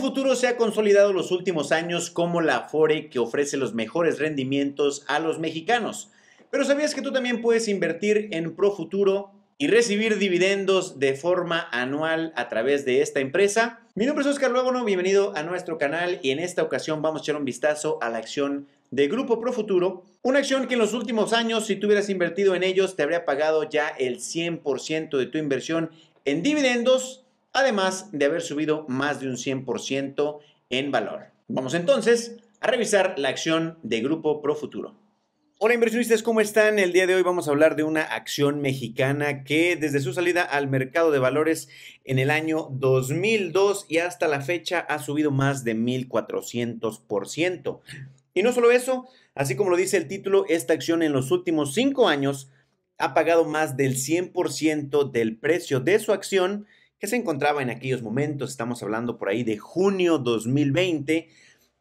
Futuro se ha consolidado los últimos años como la FORE que ofrece los mejores rendimientos a los mexicanos. Pero ¿sabías que tú también puedes invertir en Pro Futuro y recibir dividendos de forma anual a través de esta empresa? Mi nombre es Oscar Luagono, bienvenido a nuestro canal y en esta ocasión vamos a echar un vistazo a la acción de Grupo Pro Futuro, una acción que en los últimos años si tuvieras invertido en ellos te habría pagado ya el 100% de tu inversión en dividendos además de haber subido más de un 100% en valor. Vamos entonces a revisar la acción de Grupo Profuturo. Hola inversionistas, ¿cómo están? El día de hoy vamos a hablar de una acción mexicana que desde su salida al mercado de valores en el año 2002 y hasta la fecha ha subido más de 1400%. Y no solo eso, así como lo dice el título, esta acción en los últimos cinco años ha pagado más del 100% del precio de su acción que se encontraba en aquellos momentos, estamos hablando por ahí de junio 2020,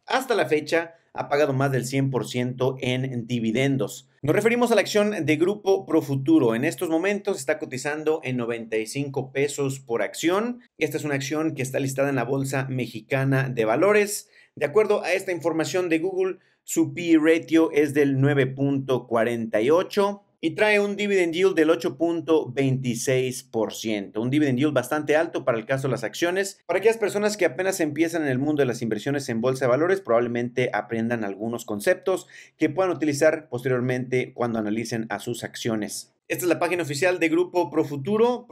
hasta la fecha ha pagado más del 100% en dividendos. Nos referimos a la acción de Grupo Profuturo. En estos momentos está cotizando en 95 pesos por acción. Esta es una acción que está listada en la Bolsa Mexicana de Valores. De acuerdo a esta información de Google, su PI e ratio es del 9.48 y trae un dividend yield del 8.26%, un dividend yield bastante alto para el caso de las acciones. Para aquellas personas que apenas empiezan en el mundo de las inversiones en bolsa de valores, probablemente aprendan algunos conceptos que puedan utilizar posteriormente cuando analicen a sus acciones. Esta es la página oficial de Grupo Profuturo,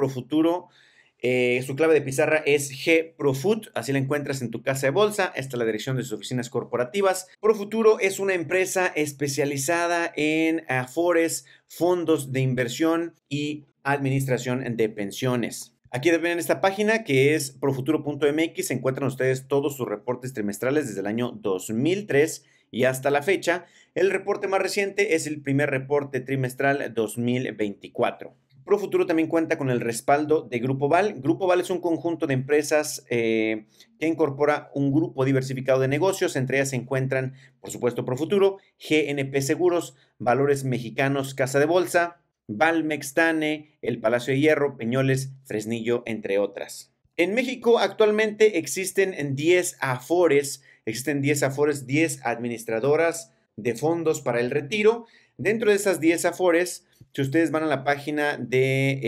eh, su clave de pizarra es G Profut, así la encuentras en tu casa de bolsa. Esta es la dirección de sus oficinas corporativas. Profuturo es una empresa especializada en afores, fondos de inversión y administración de pensiones. Aquí en esta página que es profuturo.mx. Se encuentran ustedes todos sus reportes trimestrales desde el año 2003 y hasta la fecha. El reporte más reciente es el primer reporte trimestral 2024. Profuturo también cuenta con el respaldo de Grupo Val. Grupo Val es un conjunto de empresas eh, que incorpora un grupo diversificado de negocios. Entre ellas se encuentran, por supuesto, Profuturo, GNP Seguros, Valores Mexicanos, Casa de Bolsa, Valmextane, El Palacio de Hierro, Peñoles, Fresnillo, entre otras. En México actualmente existen 10 afores, existen 10 afores, 10 administradoras de fondos para el retiro. Dentro de esas 10 afores, si ustedes van a la página del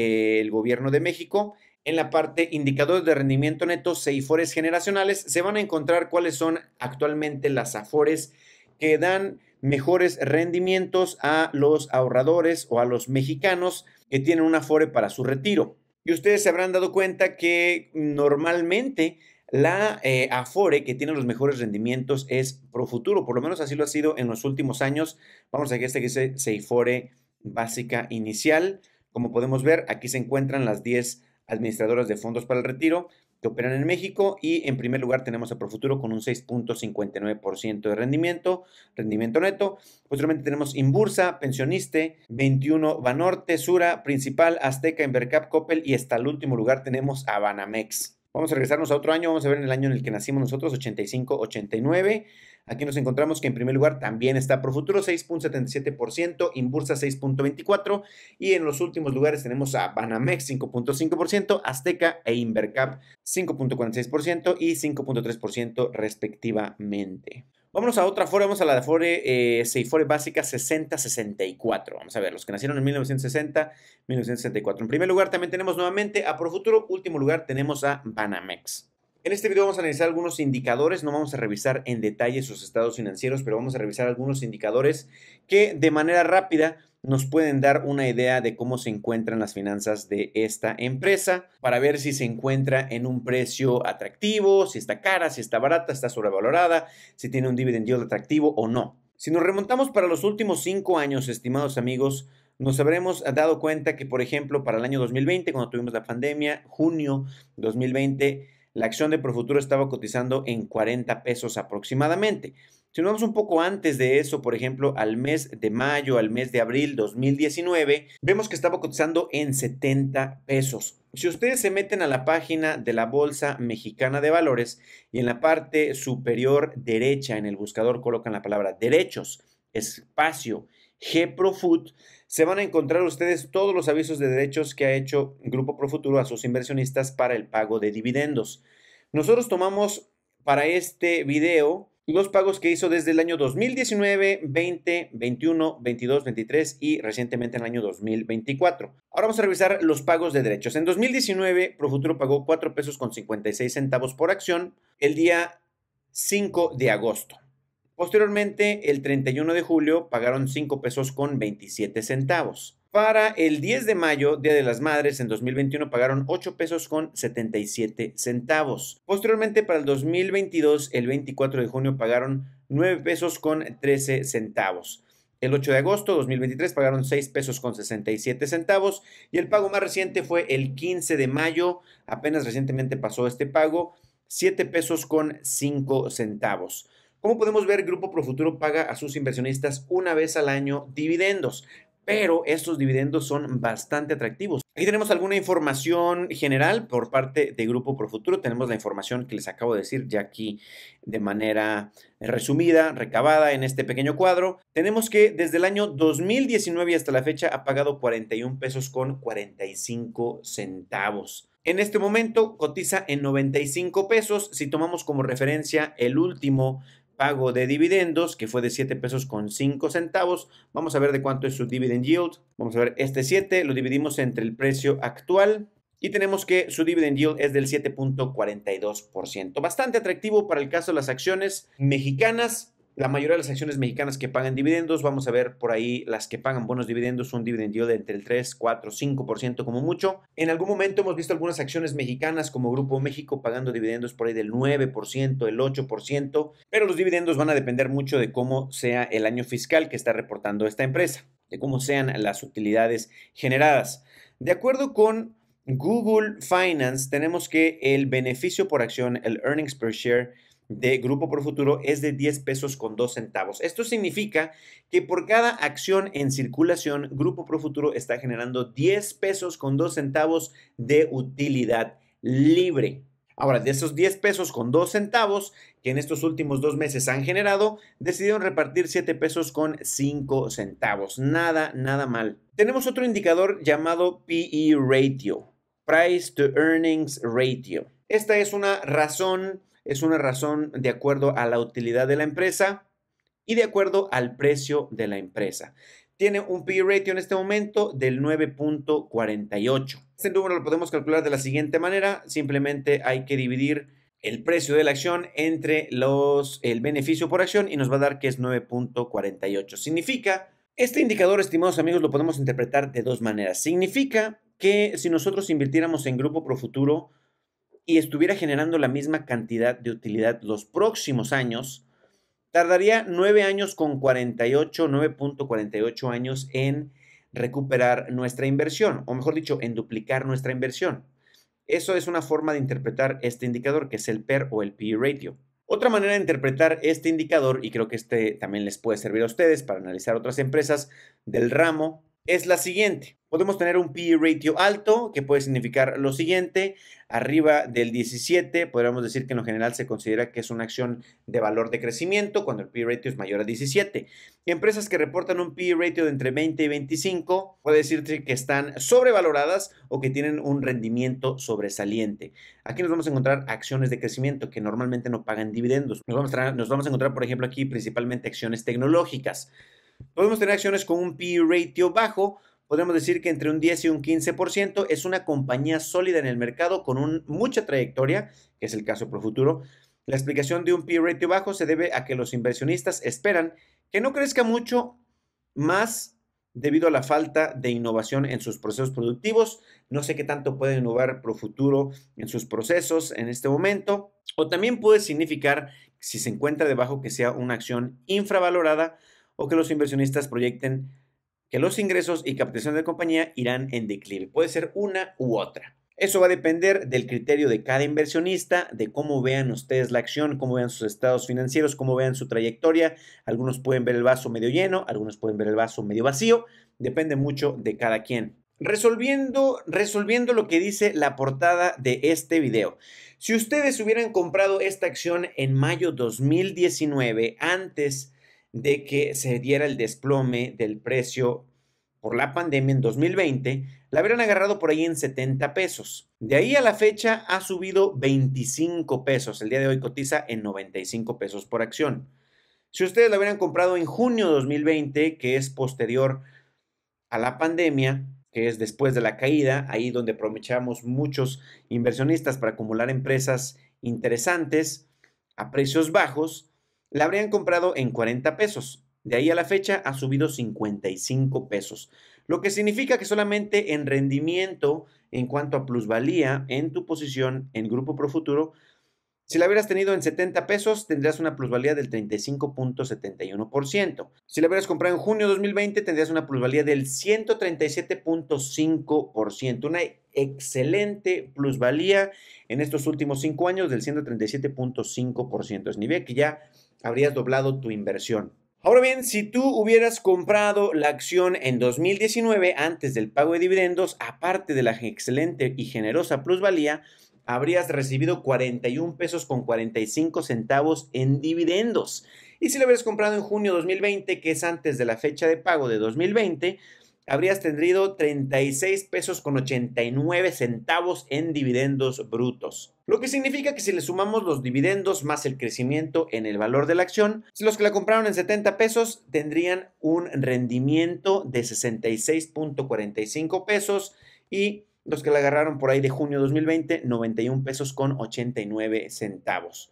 eh, Gobierno de México, en la parte indicadores de rendimiento neto, Seifores generacionales, se van a encontrar cuáles son actualmente las AFORES que dan mejores rendimientos a los ahorradores o a los mexicanos que tienen un afore para su retiro. Y ustedes se habrán dado cuenta que normalmente la eh, Afore que tiene los mejores rendimientos es Profuturo, por lo menos así lo ha sido en los últimos años. Vamos a que este que dice Seifore básica inicial. Como podemos ver, aquí se encuentran las 10 administradoras de fondos para el retiro que operan en México y en primer lugar tenemos a Profuturo con un 6.59% de rendimiento, rendimiento neto. Posteriormente tenemos Inbursa, Pensioniste, 21 Banorte, Sura, Principal, Azteca, Invercap, Coppel y hasta el último lugar tenemos a Banamex. Vamos a regresarnos a otro año, vamos a ver en el año en el que nacimos nosotros, 85-89. Aquí nos encontramos que en primer lugar también está Profuturo 6.77%, Inbursa 6.24% y en los últimos lugares tenemos a Banamex 5.5%, Azteca e Invercap 5.46% y 5.3% respectivamente. Vámonos a otra Afore, vamos a la de Afore, eh, Seifore básica 60-64. Vamos a ver, los que nacieron en 1960, 1964. En primer lugar también tenemos nuevamente a Profuturo, último lugar tenemos a Banamex. En este video vamos a analizar algunos indicadores, no vamos a revisar en detalle sus estados financieros, pero vamos a revisar algunos indicadores que de manera rápida nos pueden dar una idea de cómo se encuentran las finanzas de esta empresa para ver si se encuentra en un precio atractivo, si está cara, si está barata, está sobrevalorada, si tiene un dividend yield atractivo o no. Si nos remontamos para los últimos cinco años, estimados amigos, nos habremos dado cuenta que, por ejemplo, para el año 2020, cuando tuvimos la pandemia, junio 2020, la acción de Profuturo estaba cotizando en 40 pesos aproximadamente. Si nos vamos un poco antes de eso, por ejemplo, al mes de mayo, al mes de abril 2019, vemos que estaba cotizando en 70 pesos. Si ustedes se meten a la página de la Bolsa Mexicana de Valores y en la parte superior derecha en el buscador colocan la palabra derechos, espacio, G GPROFUT, se van a encontrar ustedes todos los avisos de derechos que ha hecho Grupo Profuturo a sus inversionistas para el pago de dividendos. Nosotros tomamos para este video los pagos que hizo desde el año 2019, 20, 21, 22, 23 y recientemente en el año 2024. Ahora vamos a revisar los pagos de derechos. En 2019, Profuturo pagó 4 pesos con 56 centavos por acción el día 5 de agosto. Posteriormente, el 31 de julio pagaron 5 pesos con 27 centavos. Para el 10 de mayo, Día de las Madres, en 2021 pagaron 8 pesos con 77 centavos. Posteriormente, para el 2022, el 24 de junio pagaron 9 pesos con 13 centavos. El 8 de agosto de 2023 pagaron 6 pesos con 67 centavos y el pago más reciente fue el 15 de mayo, apenas recientemente pasó este pago, 7 pesos con 5 centavos. Como podemos ver, Grupo Profuturo paga a sus inversionistas una vez al año dividendos, pero estos dividendos son bastante atractivos. Aquí tenemos alguna información general por parte de Grupo Profuturo. Tenemos la información que les acabo de decir ya aquí de manera resumida, recabada en este pequeño cuadro. Tenemos que desde el año 2019 hasta la fecha ha pagado 41 pesos con 45 centavos. En este momento cotiza en 95 pesos si tomamos como referencia el último pago de dividendos, que fue de 7 pesos con 5 centavos. Vamos a ver de cuánto es su dividend yield. Vamos a ver este 7, lo dividimos entre el precio actual y tenemos que su dividend yield es del 7.42%. Bastante atractivo para el caso de las acciones mexicanas la mayoría de las acciones mexicanas que pagan dividendos, vamos a ver por ahí las que pagan buenos dividendos, un dividendo de entre el 3, 4, 5% como mucho. En algún momento hemos visto algunas acciones mexicanas como Grupo México pagando dividendos por ahí del 9%, el 8%, pero los dividendos van a depender mucho de cómo sea el año fiscal que está reportando esta empresa, de cómo sean las utilidades generadas. De acuerdo con Google Finance, tenemos que el beneficio por acción, el earnings per share, de Grupo por Futuro es de 10 pesos con 2 centavos. Esto significa que por cada acción en circulación, Grupo por Futuro está generando 10 pesos con 2 centavos de utilidad libre. Ahora, de esos 10 pesos con 2 centavos que en estos últimos dos meses han generado, decidieron repartir 7 pesos con 5 centavos. Nada, nada mal. Tenemos otro indicador llamado PE Ratio, Price to Earnings Ratio. Esta es una razón es una razón de acuerdo a la utilidad de la empresa y de acuerdo al precio de la empresa. Tiene un P e ratio en este momento del 9.48. Este número lo podemos calcular de la siguiente manera. Simplemente hay que dividir el precio de la acción entre los, el beneficio por acción y nos va a dar que es 9.48. Significa, este indicador, estimados amigos, lo podemos interpretar de dos maneras. Significa que si nosotros invirtiéramos en Grupo Profuturo, y estuviera generando la misma cantidad de utilidad los próximos años, tardaría 9 años con 48, 9.48 años en recuperar nuestra inversión, o mejor dicho, en duplicar nuestra inversión. Eso es una forma de interpretar este indicador, que es el PER o el PE ratio. Otra manera de interpretar este indicador, y creo que este también les puede servir a ustedes para analizar otras empresas del ramo es la siguiente. Podemos tener un PE ratio alto, que puede significar lo siguiente, arriba del 17, podríamos decir que en lo general se considera que es una acción de valor de crecimiento cuando el PE ratio es mayor a 17. empresas que reportan un PE ratio de entre 20 y 25, puede decir que están sobrevaloradas o que tienen un rendimiento sobresaliente. Aquí nos vamos a encontrar acciones de crecimiento que normalmente no pagan dividendos. nos vamos a encontrar, por ejemplo, aquí principalmente acciones tecnológicas. Podemos tener acciones con un P ratio bajo, podemos decir que entre un 10 y un 15% es una compañía sólida en el mercado con mucha trayectoria, que es el caso Profuturo. La explicación de un P ratio bajo se debe a que los inversionistas esperan que no crezca mucho más debido a la falta de innovación en sus procesos productivos. No sé qué tanto puede innovar Profuturo en sus procesos en este momento. O también puede significar, si se encuentra debajo, que sea una acción infravalorada o que los inversionistas proyecten que los ingresos y capitalización de compañía irán en declive. Puede ser una u otra. Eso va a depender del criterio de cada inversionista, de cómo vean ustedes la acción, cómo vean sus estados financieros, cómo vean su trayectoria. Algunos pueden ver el vaso medio lleno, algunos pueden ver el vaso medio vacío. Depende mucho de cada quien. Resolviendo, resolviendo lo que dice la portada de este video. Si ustedes hubieran comprado esta acción en mayo 2019, antes de que se diera el desplome del precio por la pandemia en 2020, la habrían agarrado por ahí en 70 pesos. De ahí a la fecha ha subido 25 pesos. El día de hoy cotiza en 95 pesos por acción. Si ustedes la hubieran comprado en junio de 2020, que es posterior a la pandemia, que es después de la caída, ahí donde aprovechamos muchos inversionistas para acumular empresas interesantes a precios bajos, la habrían comprado en 40 pesos. De ahí a la fecha ha subido 55 pesos, lo que significa que solamente en rendimiento, en cuanto a plusvalía, en tu posición en Grupo Profuturo, si la hubieras tenido en 70 pesos, tendrías una plusvalía del 35.71%. Si la hubieras comprado en junio de 2020, tendrías una plusvalía del 137.5%. Una excelente plusvalía en estos últimos 5 años del 137.5%. Es nivel que ya habrías doblado tu inversión. Ahora bien, si tú hubieras comprado la acción en 2019 antes del pago de dividendos, aparte de la excelente y generosa plusvalía, habrías recibido 41 pesos con 45 centavos en dividendos. Y si lo hubieras comprado en junio 2020, que es antes de la fecha de pago de 2020, habrías tenido 36 pesos con 89 centavos en dividendos brutos. Lo que significa que si le sumamos los dividendos más el crecimiento en el valor de la acción, los que la compraron en 70 pesos tendrían un rendimiento de 66.45 pesos y los que la agarraron por ahí de junio 2020, 91 pesos con 89 centavos.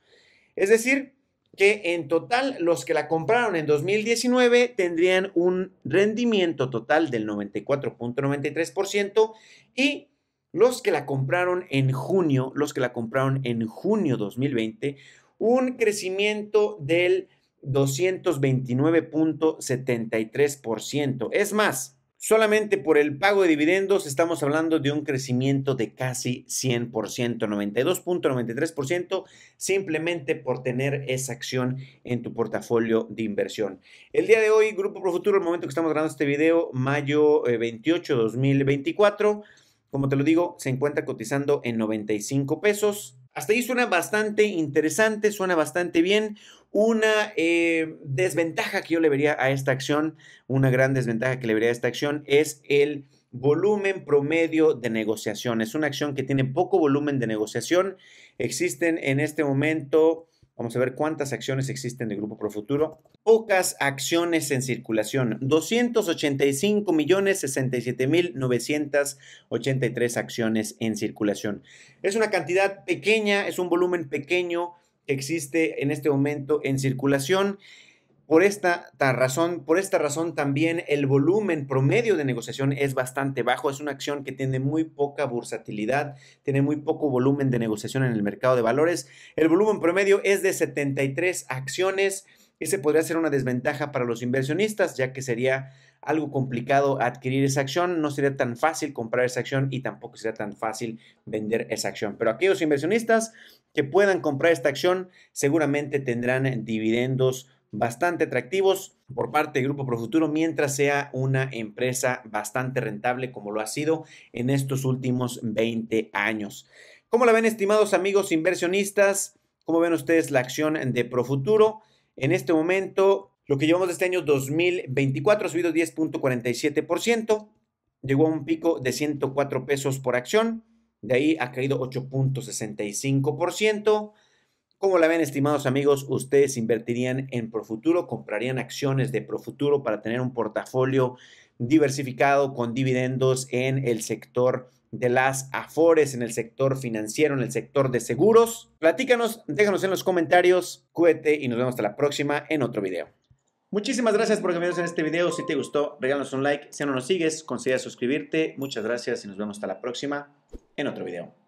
Es decir, que en total los que la compraron en 2019 tendrían un rendimiento total del 94.93% y los que la compraron en junio, los que la compraron en junio 2020, un crecimiento del 229.73%. Es más, Solamente por el pago de dividendos estamos hablando de un crecimiento de casi 100%, 92.93%, simplemente por tener esa acción en tu portafolio de inversión. El día de hoy, Grupo Futuro, el momento que estamos grabando este video, mayo 28, eh, 2024, como te lo digo, se encuentra cotizando en 95 pesos. Hasta ahí suena bastante interesante, suena bastante bien. Una eh, desventaja que yo le vería a esta acción, una gran desventaja que le vería a esta acción es el volumen promedio de negociación. Es una acción que tiene poco volumen de negociación. Existen en este momento, vamos a ver cuántas acciones existen de Grupo Profuturo. Pocas acciones en circulación. 285 millones mil acciones en circulación. Es una cantidad pequeña, es un volumen pequeño existe en este momento en circulación. Por esta, razón, por esta razón también el volumen promedio de negociación es bastante bajo. Es una acción que tiene muy poca bursatilidad, tiene muy poco volumen de negociación en el mercado de valores. El volumen promedio es de 73 acciones. Ese podría ser una desventaja para los inversionistas, ya que sería algo complicado adquirir esa acción, no sería tan fácil comprar esa acción y tampoco sería tan fácil vender esa acción. Pero aquellos inversionistas que puedan comprar esta acción seguramente tendrán dividendos bastante atractivos por parte de Grupo Profuturo mientras sea una empresa bastante rentable como lo ha sido en estos últimos 20 años. ¿Cómo la ven estimados amigos inversionistas? ¿Cómo ven ustedes la acción de Profuturo? En este momento lo que llevamos de este año 2024 ha subido 10.47%, llegó a un pico de 104 pesos por acción, de ahí ha caído 8.65%. Como la ven, estimados amigos, ustedes invertirían en Profuturo, comprarían acciones de Profuturo para tener un portafolio diversificado con dividendos en el sector de las afores, en el sector financiero, en el sector de seguros. Platícanos, déjanos en los comentarios, cuete y nos vemos hasta la próxima en otro video. Muchísimas gracias por acompañarnos en este video. Si te gustó, regálanos un like. Si no nos sigues, considera suscribirte. Muchas gracias y nos vemos hasta la próxima en otro video.